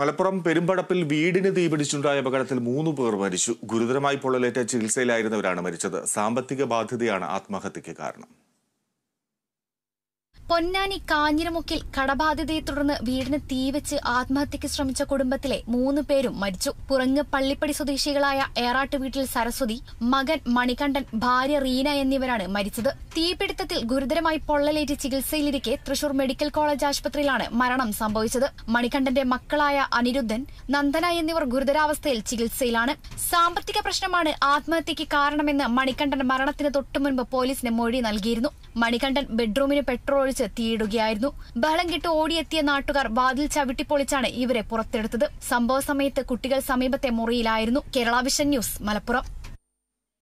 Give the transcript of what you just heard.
മലപ്പുറം പെരുമ്പടപ്പിൽ വീടിന് തീപിടിച്ചുണ്ടായ അപകടത്തിൽ മൂന്ന് പേർ മരിച്ചു ഗുരുതരമായി പൊള്ളലേറ്റ ചികിത്സയിലായിരുന്നവരാണ് മരിച്ചത് സാമ്പത്തിക ബാധ്യതയാണ് ആത്മഹത്യയ്ക്ക് കാരണം പൊന്നാനി കാഞ്ഞിരമുക്കിൽ കടബാധ്യതയെ തുടർന്ന് വീടിന് തീവെച്ച് ആത്മഹത്യയ്ക്ക് ശ്രമിച്ച കുടുംബത്തിലെ മൂന്ന് പേരും മരിച്ചു പുറങ്ങ് പള്ളിപ്പടി സ്വദേശികളായ ഏറാട്ട് വീട്ടിൽ സരസ്വതി മകൻ മണികണ്ഠൻ ഭാര്യ റീന എന്നിവരാണ് മരിച്ചത് തീപിടുത്തത്തിൽ ഗുരുതരമായി പൊള്ളലേറ്റ് ചികിത്സയിലിരിക്കെ തൃശൂർ മെഡിക്കൽ കോളേജ് ആശുപത്രിയിലാണ് മരണം സംഭവിച്ചത് മണികണ്ഠന്റെ മക്കളായ അനിരുദ്ധൻ നന്ദന എന്നിവർ ഗുരുതരാവസ്ഥയിൽ ചികിത്സയിലാണ് സാമ്പത്തിക പ്രശ്നമാണ് ആത്മഹത്യയ്ക്ക് കാരണമെന്ന് മണികണ്ഠൻ മരണത്തിന് തൊട്ടുമുമ്പ് പോലീസിന് മൊഴി നൽകിയിരുന്നു മണികണ്ഠൻ ബെഡ്റൂമിന് പെട്രോൾ പിടിച്ച് തീയിടുകയായിരുന്നു ബഹളം കിട്ട് ഓടിയെത്തിയ നാട്ടുകാർ വാതിൽ ചവിട്ടിപ്പൊളിച്ചാണ് ഇവരെ പുറത്തെടുത്തത് സംഭവ സമയത്ത് കുട്ടികൾ സമീപത്തെ മുറിയിലായിരുന്നു കേരള വിഷൻ ന്യൂസ് മലപ്പുറം